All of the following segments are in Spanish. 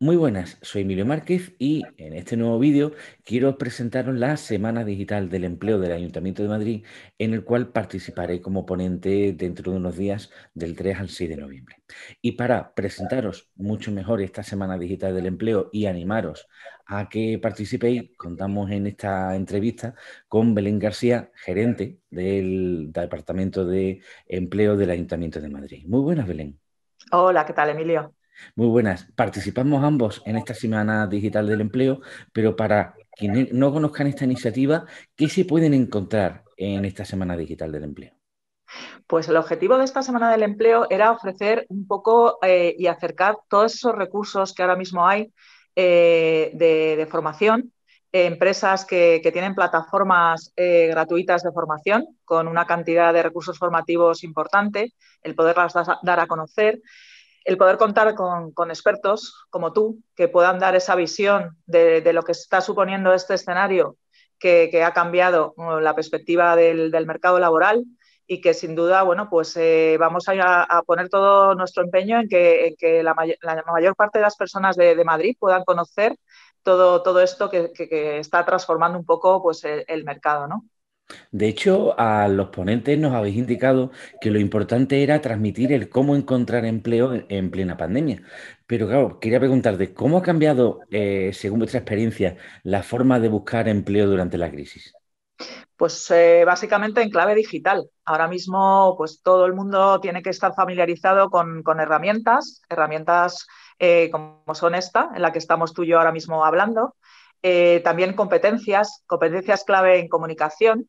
Muy buenas, soy Emilio Márquez y en este nuevo vídeo quiero presentaros la Semana Digital del Empleo del Ayuntamiento de Madrid, en el cual participaré como ponente dentro de unos días del 3 al 6 de noviembre. Y para presentaros mucho mejor esta Semana Digital del Empleo y animaros a que participéis, contamos en esta entrevista con Belén García, gerente del Departamento de Empleo del Ayuntamiento de Madrid. Muy buenas, Belén. Hola, ¿qué tal, Emilio? Muy buenas. Participamos ambos en esta Semana Digital del Empleo, pero para quienes no conozcan esta iniciativa, ¿qué se pueden encontrar en esta Semana Digital del Empleo? Pues el objetivo de esta Semana del Empleo era ofrecer un poco eh, y acercar todos esos recursos que ahora mismo hay eh, de, formación, eh, empresas que, tienen plataformas gratuitas de formación con una cantidad de recursos formativos importante, el poderlas dar a conocer el poder contar con, expertos como tú que puedan dar esa visión de, lo que está suponiendo este escenario que, ha cambiado la perspectiva del, mercado laboral y que sin duda, bueno, pues eh, vamos a, poner todo nuestro empeño en que, la, mayor parte de las personas de, Madrid puedan conocer todo, todo esto que, está transformando un poco pues, el, el mercado, ¿no? De hecho, a los ponentes nos habéis indicado que lo importante era transmitir el cómo encontrar empleo en plena pandemia. Pero claro, quería preguntarte, ¿cómo ha cambiado, eh, según vuestra experiencia, la forma de buscar empleo durante la crisis? Pues eh, básicamente en clave digital. Ahora mismo, pues todo el mundo tiene que estar familiarizado con, herramientas, herramientas eh, como son esta, en la que estamos tú y yo ahora mismo hablando. también competencias, competencias clave en comunicación,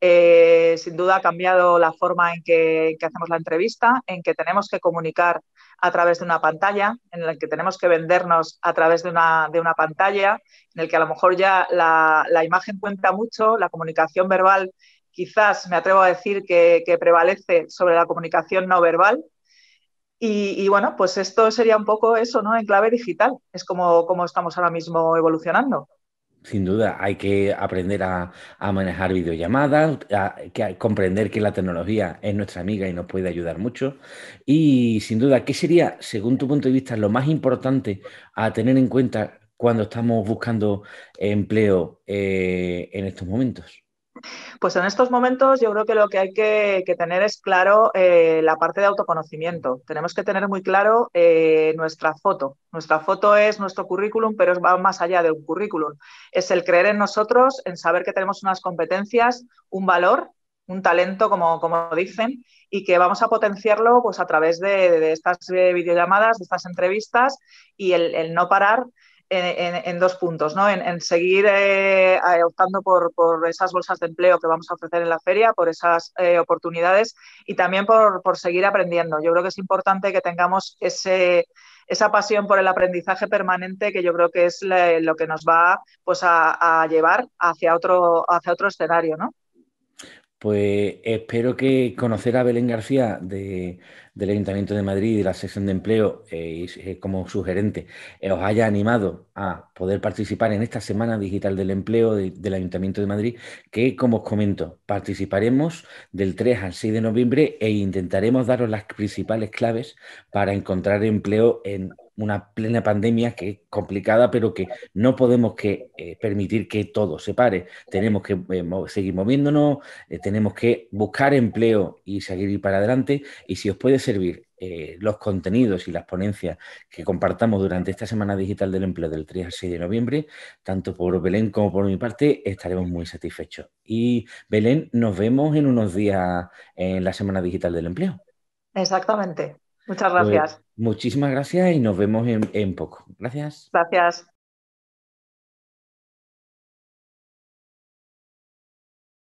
eh, sin duda ha cambiado la forma en que, hacemos la entrevista, en que tenemos que comunicar a través de una pantalla, en la que tenemos que vendernos a través de una, pantalla, en el que a lo mejor ya la, imagen cuenta mucho, la comunicación verbal quizás me atrevo a decir que, prevalece sobre la comunicación no verbal, y, bueno, pues esto sería un poco eso, ¿no? En clave digital, es como, como estamos ahora mismo evolucionando sin duda, hay que aprender a, manejar videollamadas, a, comprender que la tecnología es nuestra amiga y nos puede ayudar mucho. Y sin duda, ¿qué sería, según tu punto de vista, lo más importante a tener en cuenta cuando estamos buscando empleo eh, en estos momentos? Pues en estos momentos yo creo que lo que hay que, tener es claro eh, la parte de autoconocimiento. Tenemos que tener muy claro eh, nuestra foto. Nuestra foto es nuestro currículum, pero va más allá de un currículum. Es el creer en nosotros, en saber que tenemos unas competencias, un valor un talento, como, dicen, y que vamos a potenciarlo pues, a través de, estas eh, videollamadas, de estas entrevistas y el no parar en, dos puntos, ¿no? En, seguir eh, optando por, esas bolsas de empleo que vamos a ofrecer en la feria, por esas eh, oportunidades y también por, seguir aprendiendo. Yo creo que es importante que tengamos ese, esa pasión por el aprendizaje permanente que yo creo que es lo que nos va pues, a, a llevar hacia otro, hacia otro escenario, ¿no? Pues espero que conocer a Belén García del Ayuntamiento de Madrid y de la sección de empleo eh, eh, como su gerente eh, os haya animado a poder participar en esta Semana Digital del Empleo del Ayuntamiento de Madrid, que como os comento, participaremos del 3 al 6 de noviembre e intentaremos daros las principales claves para encontrar empleo en una plena pandemia que es complicada, pero que no podemos que, eh, permitir que todo se pare. Tenemos que eh, seguir moviéndonos, eh, tenemos que buscar empleo y seguir para adelante. Y si os puede servir los contenidos y las ponencias que compartamos durante esta Semana Digital del Empleo del 3 al 6 de noviembre, tanto por Belén como por mi parte, estaremos muy satisfechos. Y Belén, nos vemos en unos días en la Semana Digital del Empleo. Exactamente. Muchas pues, gracias. Muchísimas gracias y nos vemos en, poco. Gracias. Gracias.